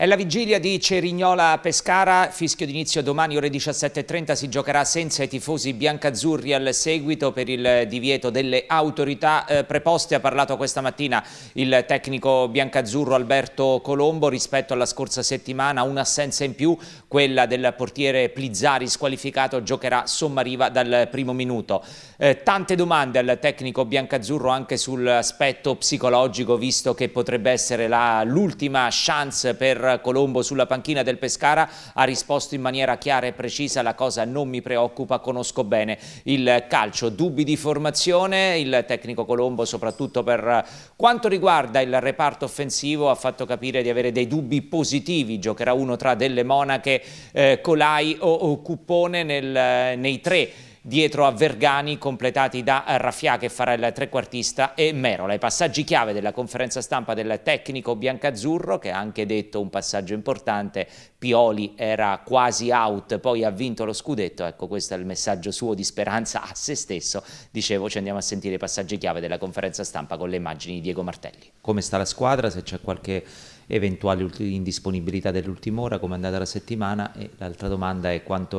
È la vigilia di Cerignola Pescara, fischio d'inizio domani ore 17.30 si giocherà senza i tifosi biancazzurri al seguito per il divieto delle autorità eh, preposte. Ha parlato questa mattina il tecnico biancazzurro Alberto Colombo rispetto alla scorsa settimana, un'assenza in più, quella del portiere Plizzari squalificato, giocherà sommariva dal primo minuto. Eh, tante domande al tecnico biancazzurro anche sull'aspetto psicologico visto che potrebbe essere l'ultima chance per Colombo sulla panchina del Pescara ha risposto in maniera chiara e precisa la cosa non mi preoccupa, conosco bene il calcio. Dubbi di formazione, il tecnico Colombo soprattutto per quanto riguarda il reparto offensivo ha fatto capire di avere dei dubbi positivi, giocherà uno tra delle monache, eh, Colai o, o Cuppone nel, nei tre dietro a Vergani completati da Raffià che farà il trequartista e Merola. I passaggi chiave della conferenza stampa del tecnico biancazzurro che ha anche detto un passaggio importante, Pioli era quasi out, poi ha vinto lo scudetto, ecco questo è il messaggio suo di speranza a se stesso. Dicevo ci andiamo a sentire i passaggi chiave della conferenza stampa con le immagini di Diego Martelli. Come sta la squadra, se c'è qualche eventuale indisponibilità dell'ultima ora, come è andata la settimana e l'altra domanda è quanto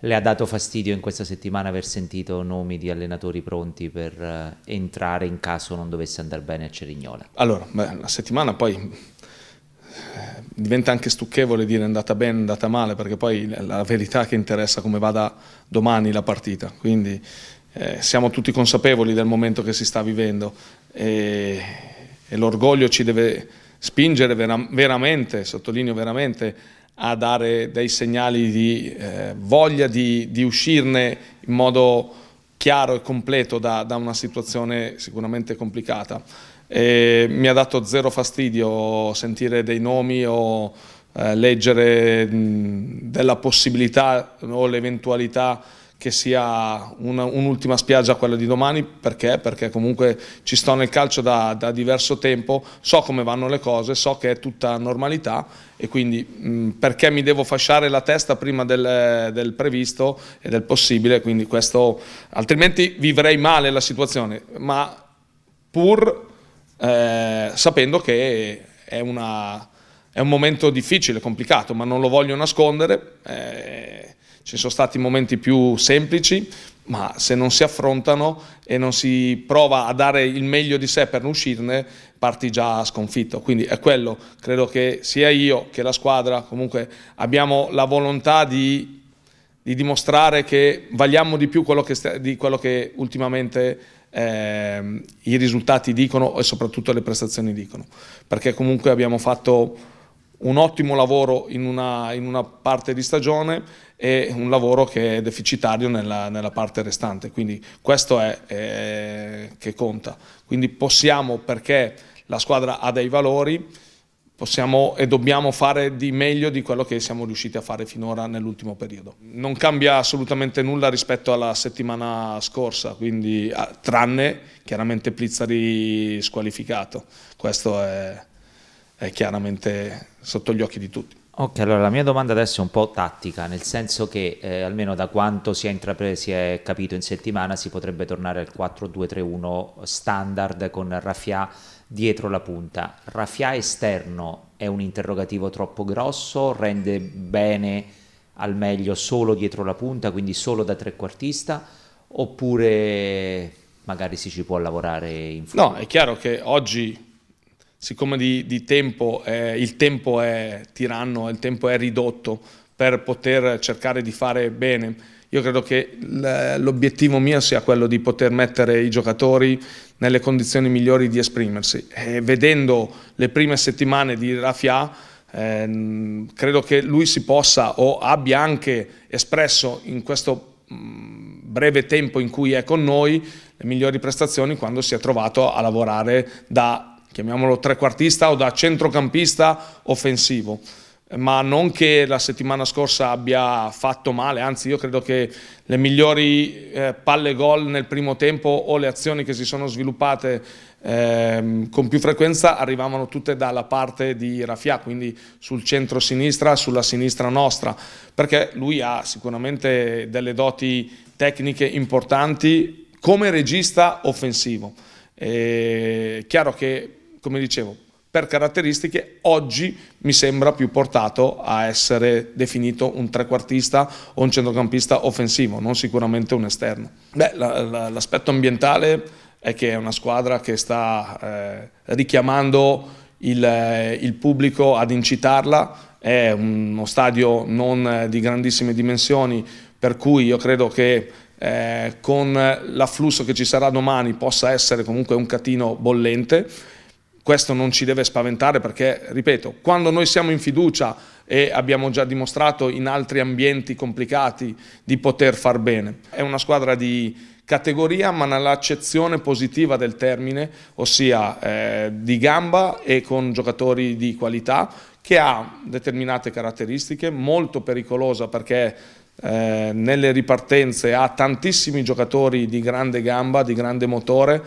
le ha dato fastidio in questa settimana aver sentito nomi di allenatori pronti per eh, entrare in caso non dovesse andare bene a Cerignola? Allora, beh, la settimana poi eh, diventa anche stucchevole dire andata bene, andata male, perché poi la verità che interessa come vada domani la partita, quindi eh, siamo tutti consapevoli del momento che si sta vivendo e, e l'orgoglio ci deve spingere vera veramente, sottolineo veramente, a dare dei segnali di eh, voglia di, di, uscirne in modo chiaro e completo da, da una situazione sicuramente complicata. E mi ha dato zero fastidio sentire dei nomi o eh, leggere mh, della possibilità o l'eventualità che sia una, un'ultima spiaggia quella di domani, perché? Perché comunque ci sto nel calcio da, da, diverso tempo, so come vanno le cose, so che è tutta normalità e quindi mh, mm, perché mi devo fasciare la testa prima del, del previsto e del possibile, quindi questo, altrimenti vivrei male la situazione, ma pur eh, sapendo che è, una, è, un momento difficile, complicato, ma non lo voglio nascondere. Eh, ci sono stati momenti più semplici, ma se non si affrontano e non si prova a dare il meglio di sé per non uscirne, parti già sconfitto. Quindi è quello, credo che sia io che la squadra comunque abbiamo la volontà di, di dimostrare che valiamo di più quello che, di quello che ultimamente eh, i risultati dicono e soprattutto le prestazioni dicono, perché comunque abbiamo fatto un ottimo lavoro in una, in una parte di stagione e un lavoro che è deficitario nella, nella parte restante, quindi questo è eh, che conta. Quindi possiamo, perché la squadra ha dei valori, possiamo e dobbiamo fare di meglio di quello che siamo riusciti a fare finora nell'ultimo periodo. Non cambia assolutamente nulla rispetto alla settimana scorsa, quindi ah, tranne chiaramente Plizzari squalificato, questo è, è chiaramente sotto gli occhi di tutti. Ok, allora la mia domanda adesso è un po' tattica, nel senso che eh, almeno da quanto si è, si è capito in settimana si potrebbe tornare al 4-2-3-1 standard con Raffià dietro la punta. Raffià esterno è un interrogativo troppo grosso, rende bene al meglio solo dietro la punta, quindi solo da trequartista, oppure magari si ci può lavorare in futuro? No, è chiaro che oggi siccome di, di tempo, eh, il tempo è tiranno, il tempo è ridotto per poter cercare di fare bene, io credo che l'obiettivo mio sia quello di poter mettere i giocatori nelle condizioni migliori di esprimersi. E vedendo le prime settimane di Rafia, eh, credo che lui si possa o abbia anche espresso in questo breve tempo in cui è con noi le migliori prestazioni quando si è trovato a lavorare da chiamiamolo trequartista o da centrocampista offensivo ma non che la settimana scorsa abbia fatto male, anzi io credo che le migliori eh, palle gol nel primo tempo o le azioni che si sono sviluppate eh, con più frequenza arrivavano tutte dalla parte di Rafia, quindi sul centro-sinistra, sulla sinistra nostra, perché lui ha sicuramente delle doti tecniche importanti come regista offensivo. È chiaro che come dicevo, per caratteristiche oggi mi sembra più portato a essere definito un trequartista o un centrocampista offensivo, non sicuramente un esterno. Beh, l'aspetto ambientale è che è una squadra che sta eh, richiamando il, eh, il pubblico ad incitarla, è uno stadio non eh, di grandissime dimensioni, per cui io credo che eh, con l'afflusso che ci sarà domani possa essere comunque un catino bollente questo non ci deve spaventare perché, ripeto, quando noi siamo in fiducia e abbiamo già dimostrato in altri ambienti complicati di poter far bene, è una squadra di categoria ma nell'accezione positiva del termine, ossia eh, di gamba e con giocatori di qualità che ha determinate caratteristiche, molto pericolosa perché eh, nelle ripartenze ha tantissimi giocatori di grande gamba, di grande motore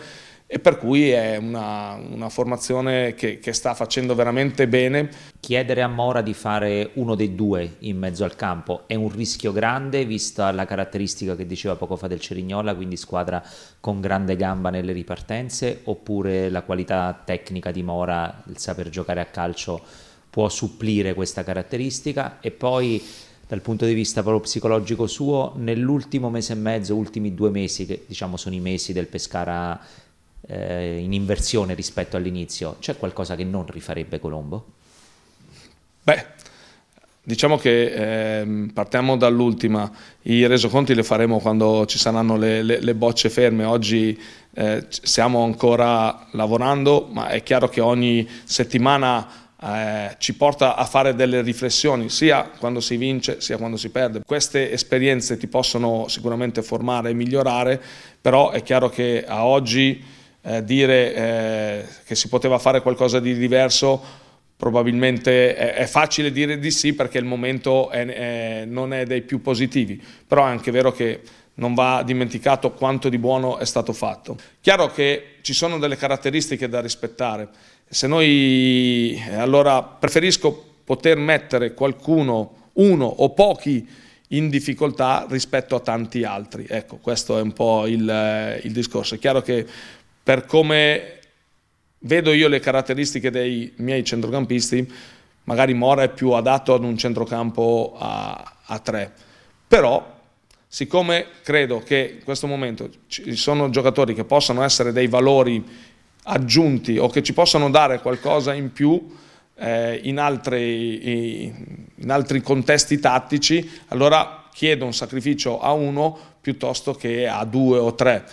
e per cui è una, una formazione che, che, sta facendo veramente bene. Chiedere a Mora di fare uno dei due in mezzo al campo è un rischio grande vista la caratteristica che diceva poco fa del Cerignola, quindi squadra con grande gamba nelle ripartenze, oppure la qualità tecnica di Mora, il saper giocare a calcio può supplire questa caratteristica e poi dal punto di vista proprio psicologico suo, nell'ultimo mese e mezzo, ultimi due mesi, che diciamo sono i mesi del Pescara eh, in inversione rispetto all'inizio, c'è qualcosa che non rifarebbe Colombo? Beh, Diciamo che eh, partiamo dall'ultima, i resoconti li faremo quando ci saranno le, le, le bocce ferme, oggi eh, stiamo ancora lavorando ma è chiaro che ogni settimana eh, ci porta a fare delle riflessioni sia quando si vince sia quando si perde. Queste esperienze ti possono sicuramente formare e migliorare però è chiaro che a oggi eh, dire eh, che si poteva fare qualcosa di diverso probabilmente è, è facile dire di sì perché il momento è, è, non è dei più positivi, però è anche vero che non va dimenticato quanto di buono è stato fatto. Chiaro che ci sono delle caratteristiche da rispettare, se noi allora preferisco poter mettere qualcuno, uno o pochi in difficoltà rispetto a tanti altri, ecco questo è un po' il, il discorso, è chiaro che per come vedo io le caratteristiche dei miei centrocampisti, magari Mora è più adatto ad un centrocampo a, a tre, però siccome credo che in questo momento ci sono giocatori che possano essere dei valori aggiunti o che ci possano dare qualcosa in più eh, in, altri, in altri contesti tattici, allora chiedo un sacrificio a uno piuttosto che a due o tre.